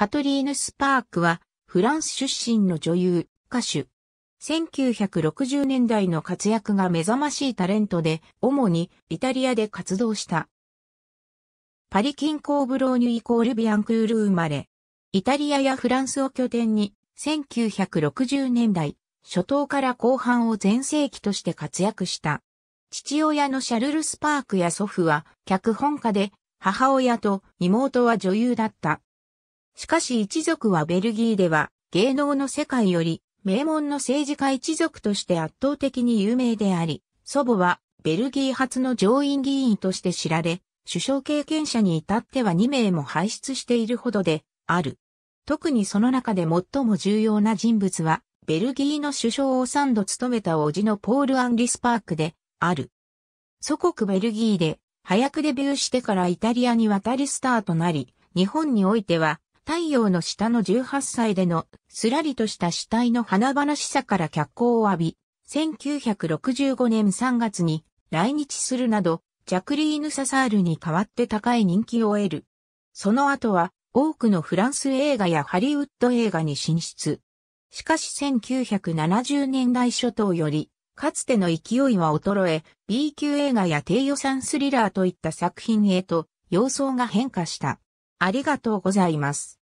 カトリーヌ・スパークは、フランス出身の女優、歌手。1960年代の活躍が目覚ましいタレントで、主にイタリアで活動した。パリ近郊ブローニュイコールビアンクール生まれ。イタリアやフランスを拠点に、1960年代、初頭から後半を全盛期として活躍した。父親のシャルル・スパークや祖父は脚本家で、母親と妹は女優だった。しかし一族はベルギーでは芸能の世界より名門の政治家一族として圧倒的に有名であり、祖母はベルギー初の上院議員として知られ、首相経験者に至っては2名も輩出しているほどである。特にその中で最も重要な人物は、ベルギーの首相を3度務めた叔父のポール・アンリスパークである。祖国ベルギーで、早くデビューしてからイタリアに渡りスターとなり、日本においては、太陽の下の18歳でのすらりとした死体の花々しさから脚光を浴び、1965年3月に来日するなど、ジャクリーヌ・ササールに代わって高い人気を得る。その後は多くのフランス映画やハリウッド映画に進出。しかし1970年代初頭より、かつての勢いは衰え、B 級映画や低予算スリラーといった作品へと、様相が変化した。ありがとうございます。